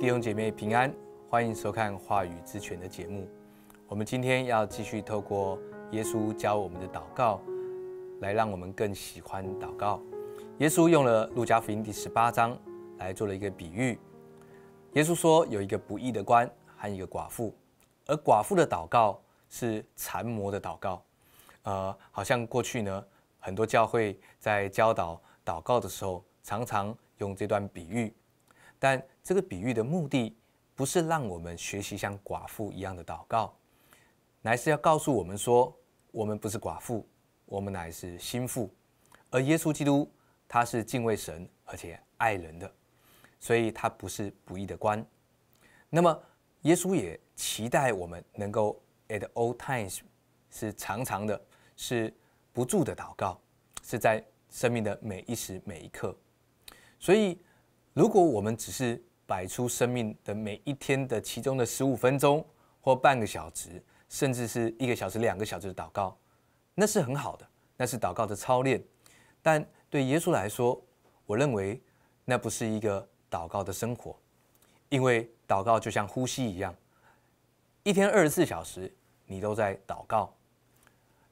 弟兄姐妹平安，欢迎收看话语之泉的节目。我们今天要继续透过耶稣教我们的祷告，来让我们更喜欢祷告。耶稣用了路加福音第十八章来做了一个比喻。耶稣说，有一个不义的官和一个寡妇，而寡妇的祷告是残魔的祷告。呃，好像过去呢，很多教会在教导祷告的时候，常常用这段比喻。但这个比喻的目的不是让我们学习像寡妇一样的祷告，乃是要告诉我们说，我们不是寡妇，我们乃是心腹，而耶稣基督他是敬畏神而且爱人的，所以他不是不义的官。那么，耶稣也期待我们能够 at all times 是常常的，是不住的祷告，是在生命的每一时每一刻，所以。如果我们只是摆出生命的每一天的其中的十五分钟或半个小时，甚至是一个小时、两个小时的祷告，那是很好的，那是祷告的操练。但对耶稣来说，我认为那不是一个祷告的生活，因为祷告就像呼吸一样，一天二十四小时你都在祷告。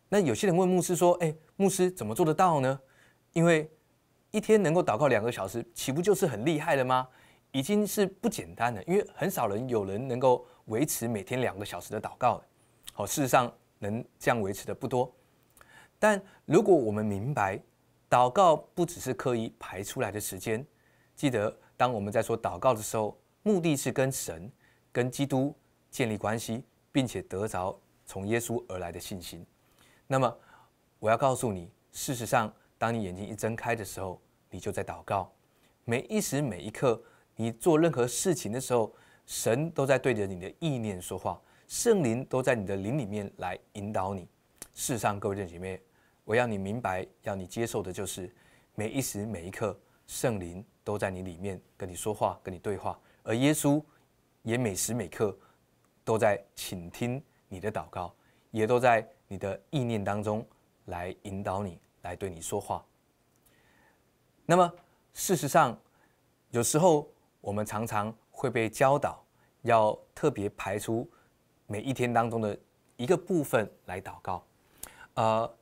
那有些人问牧师说：“哎，牧师怎么做得到呢？”因为一天能够祷告两个小时，岂不就是很厉害了吗？已经是不简单的，因为很少人有人能够维持每天两个小时的祷告。好，事实上能这样维持的不多。但如果我们明白，祷告不只是刻意排出来的时间，记得当我们在说祷告的时候，目的是跟神、跟基督建立关系，并且得着从耶稣而来的信心。那么，我要告诉你，事实上。当你眼睛一睁开的时候，你就在祷告；每一时每一刻，你做任何事情的时候，神都在对着你的意念说话，圣灵都在你的灵里面来引导你。世上各位弟兄姐妹，我要你明白，要你接受的就是，每一时每一刻，圣灵都在你里面跟你说话，跟你对话；而耶稣也每时每刻都在倾听你的祷告，也都在你的意念当中来引导你。来对你说话。那么，事实上，有时候我们常常会被教导要特别排出每一天当中的一个部分来祷告。呃，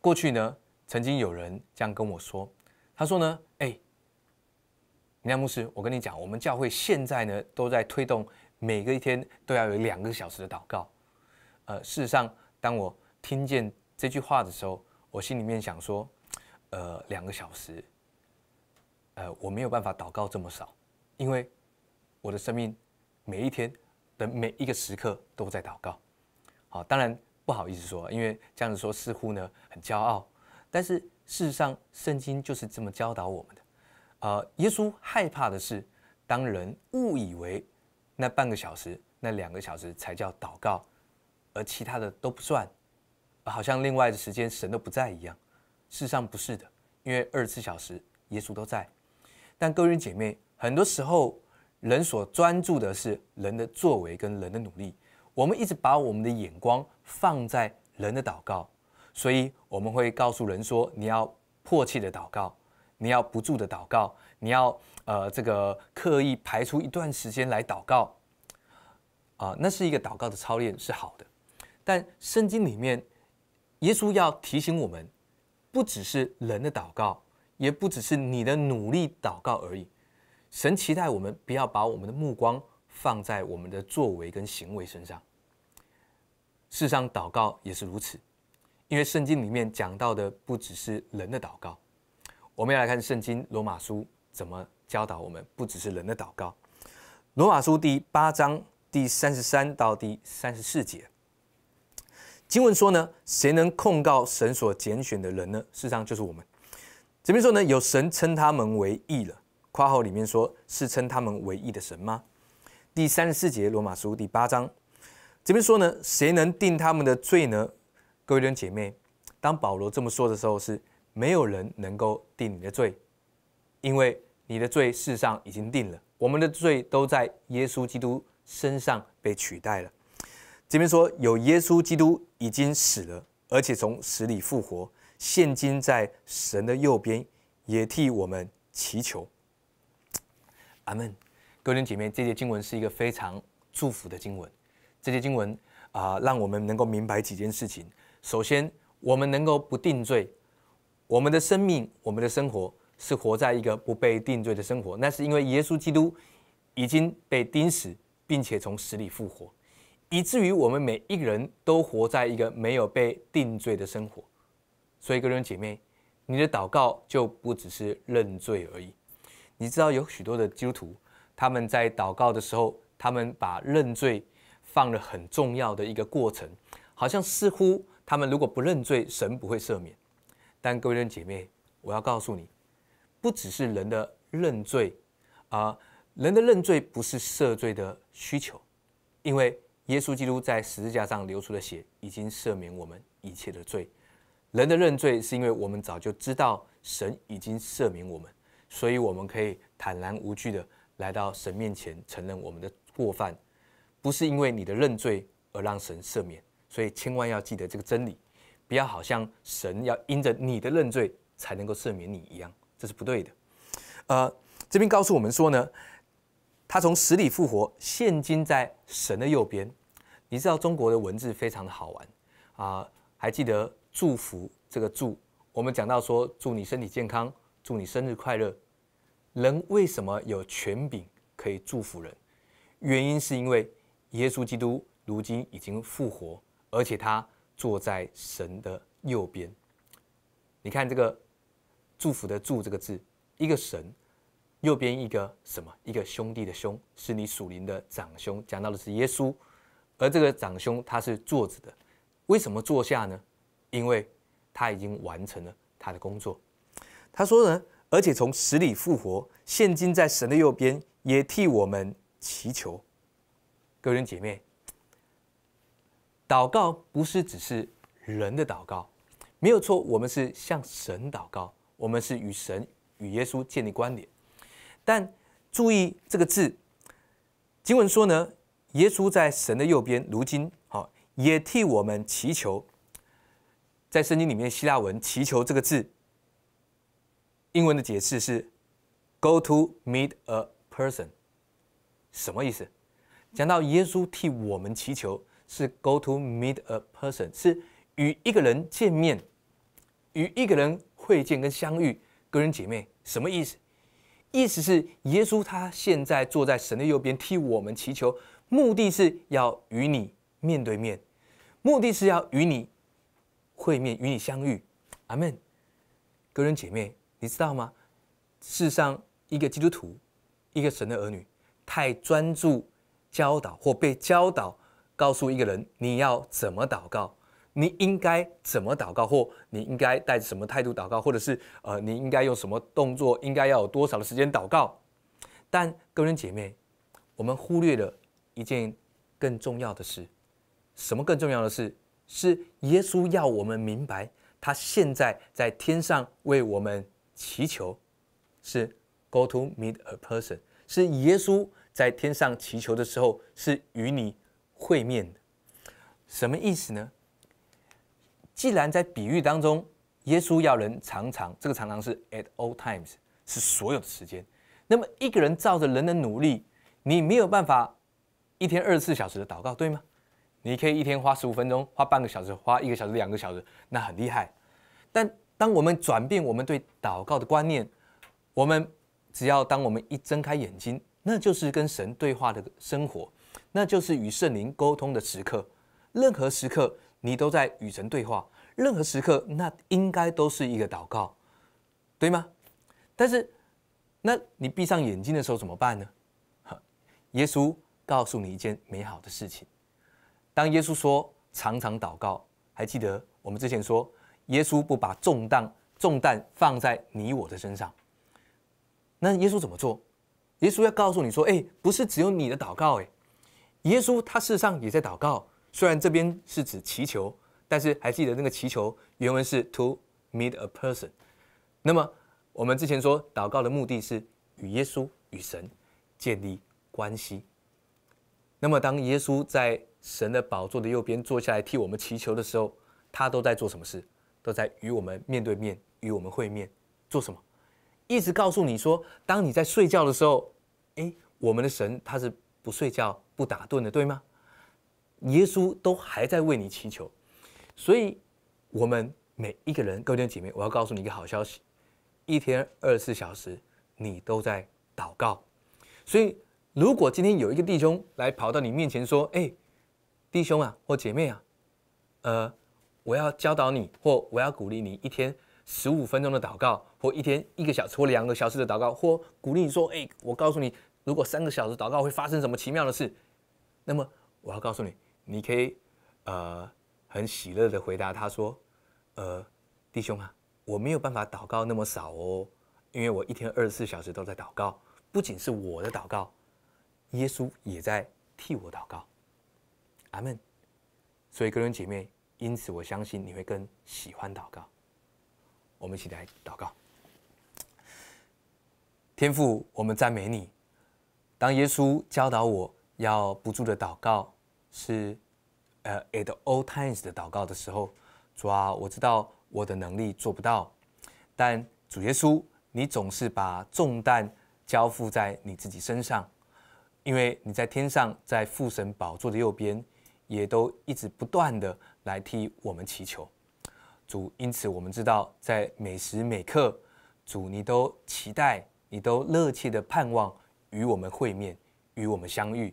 过去呢，曾经有人这样跟我说，他说呢：“哎，尼亚牧师，我跟你讲，我们教会现在呢都在推动，每个一天都要有两个小时的祷告。”呃，事实上，当我听见这句话的时候，我心里面想说，呃，两个小时，呃，我没有办法祷告这么少，因为我的生命每一天的每一个时刻都在祷告。好，当然不好意思说，因为这样子说似乎呢很骄傲，但是事实上圣经就是这么教导我们的。呃，耶稣害怕的是，当人误以为那半个小时、那两个小时才叫祷告，而其他的都不算。好像另外的时间神都不在一样，世上不是的，因为二十四小时耶稣都在。但各位姐妹，很多时候人所专注的是人的作为跟人的努力。我们一直把我们的眼光放在人的祷告，所以我们会告诉人说：你要迫切的祷告，你要不住的祷告，你要呃这个刻意排除一段时间来祷告。啊，那是一个祷告的操练是好的，但圣经里面。耶稣要提醒我们，不只是人的祷告，也不只是你的努力祷告而已。神期待我们不要把我们的目光放在我们的作为跟行为身上。事实上，祷告也是如此，因为圣经里面讲到的不只是人的祷告。我们要来看圣经《罗马书》怎么教导我们，不只是人的祷告。《罗马书》第八章第三十三到第三十四节。经文说呢，谁能控告神所拣选的人呢？事实上就是我们。这边说呢，有神称他们为义了。括号里面说是称他们为义的神吗？第三十四节，罗马书第八章。这边说呢，谁能定他们的罪呢？各位弟兄姐妹，当保罗这么说的时候，是没有人能够定你的罪，因为你的罪事实上已经定了，我们的罪都在耶稣基督身上被取代了。这边说有耶稣基督已经死了，而且从死里复活，现今在神的右边，也替我们祈求。阿门。各位姐妹，这节经文是一个非常祝福的经文。这节经文啊，让我们能够明白几件事情。首先，我们能够不定罪，我们的生命、我们的生活是活在一个不被定罪的生活，那是因为耶稣基督已经被钉死，并且从死里复活。以至于我们每一个人都活在一个没有被定罪的生活。所以，各位弟兄姐妹，你的祷告就不只是认罪而已。你知道有许多的基督徒，他们在祷告的时候，他们把认罪放了很重要的一个过程，好像似乎他们如果不认罪，神不会赦免。但各位弟兄姐妹，我要告诉你，不只是人的认罪啊，人的认罪不是赦罪的需求，因为。耶稣基督在十字架上流出的血已经赦免我们一切的罪。人的认罪是因为我们早就知道神已经赦免我们，所以我们可以坦然无惧的来到神面前承认我们的过犯。不是因为你的认罪而让神赦免，所以千万要记得这个真理，不要好像神要因着你的认罪才能够赦免你一样，这是不对的。呃，这边告诉我们说呢。他从死里复活，现今在神的右边。你知道中国的文字非常的好玩啊！还记得“祝福”这个“祝”，我们讲到说“祝你身体健康，祝你生日快乐”。人为什么有权柄可以祝福人？原因是因为耶稣基督如今已经复活，而且他坐在神的右边。你看这个“祝福”的“祝”这个字，一个神。右边一个什么？一个兄弟的兄，是你属灵的长兄。讲到的是耶稣，而这个长兄他是坐着的。为什么坐下呢？因为他已经完成了他的工作。他说呢，而且从死里复活，现今在神的右边，也替我们祈求。各位姐妹，祷告不是只是人的祷告，没有错。我们是向神祷告，我们是与神与耶稣建立关联。但注意这个字，经文说呢，耶稣在神的右边，如今好也替我们祈求。在圣经里面，希腊文“祈求”这个字，英文的解释是 “go to meet a person”，什么意思？讲到耶稣替我们祈求，是 “go to meet a person”，是与一个人见面，与一个人会见跟相遇，个人姐妹，什么意思？意思是，耶稣他现在坐在神的右边替我们祈求，目的是要与你面对面，目的是要与你会面、与你相遇。阿门。哥人姐妹，你知道吗？世上一个基督徒，一个神的儿女，太专注教导或被教导，告诉一个人你要怎么祷告。你应该怎么祷告，或你应该带什么态度祷告，或者是呃，你应该用什么动作，应该要有多少的时间祷告？但各位姐妹，我们忽略了一件更重要的事。什么更重要的事？是耶稣要我们明白，他现在在天上为我们祈求，是 go to meet a person，是耶稣在天上祈求的时候是与你会面的。什么意思呢？既然在比喻当中，耶稣要人常常，这个常常是 at all times，是所有的时间。那么一个人照着人的努力，你没有办法一天二十四小时的祷告，对吗？你可以一天花十五分钟，花半个小时，花一个小时、两个小时，那很厉害。但当我们转变我们对祷告的观念，我们只要当我们一睁开眼睛，那就是跟神对话的生活，那就是与圣灵沟通的时刻，任何时刻。你都在与神对话，任何时刻那应该都是一个祷告，对吗？但是，那你闭上眼睛的时候怎么办呢？耶稣告诉你一件美好的事情：当耶稣说常常祷告，还记得我们之前说，耶稣不把重担重担放在你我的身上。那耶稣怎么做？耶稣要告诉你说：哎，不是只有你的祷告，哎，耶稣他事实上也在祷告。虽然这边是指祈求，但是还记得那个祈求原文是 to meet a person。那么我们之前说祷告的目的是与耶稣与神建立关系。那么当耶稣在神的宝座的右边坐下来替我们祈求的时候，他都在做什么事？都在与我们面对面与我们会面，做什么？一直告诉你说，当你在睡觉的时候，诶，我们的神他是不睡觉不打盹的，对吗？耶稣都还在为你祈求，所以我们每一个人，弟兄姐妹，我要告诉你一个好消息：一天二十四小时，你都在祷告。所以，如果今天有一个弟兄来跑到你面前说：“哎，弟兄啊，或姐妹啊，呃，我要教导你，或我要鼓励你，一天十五分钟的祷告，或一天一个小时，或两个小时的祷告，或鼓励你说：‘哎，我告诉你，如果三个小时祷告会发生什么奇妙的事。’那么，我要告诉你。”你可以，呃，很喜乐的回答他说：“呃，弟兄啊，我没有办法祷告那么少哦，因为我一天二十四小时都在祷告，不仅是我的祷告，耶稣也在替我祷告。”阿门。所以，各伦姐妹，因此我相信你会更喜欢祷告。我们一起来祷告，天父，我们赞美你。当耶稣教导我要不住的祷告。是，呃，at all times 的祷告的时候，主啊，我知道我的能力做不到，但主耶稣，你总是把重担交付在你自己身上，因为你在天上，在父神宝座的右边，也都一直不断的来替我们祈求，主，因此我们知道，在每时每刻，主你都期待，你都热切的盼望与我们会面，与我们相遇，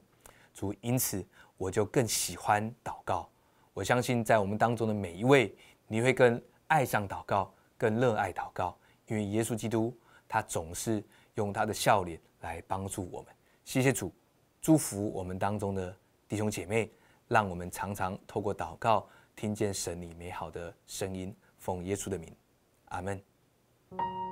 主，因此。我就更喜欢祷告，我相信在我们当中的每一位，你会更爱上祷告，更热爱祷告，因为耶稣基督他总是用他的笑脸来帮助我们。谢谢主，祝福我们当中的弟兄姐妹，让我们常常透过祷告听见神里美好的声音。奉耶稣的名，阿门。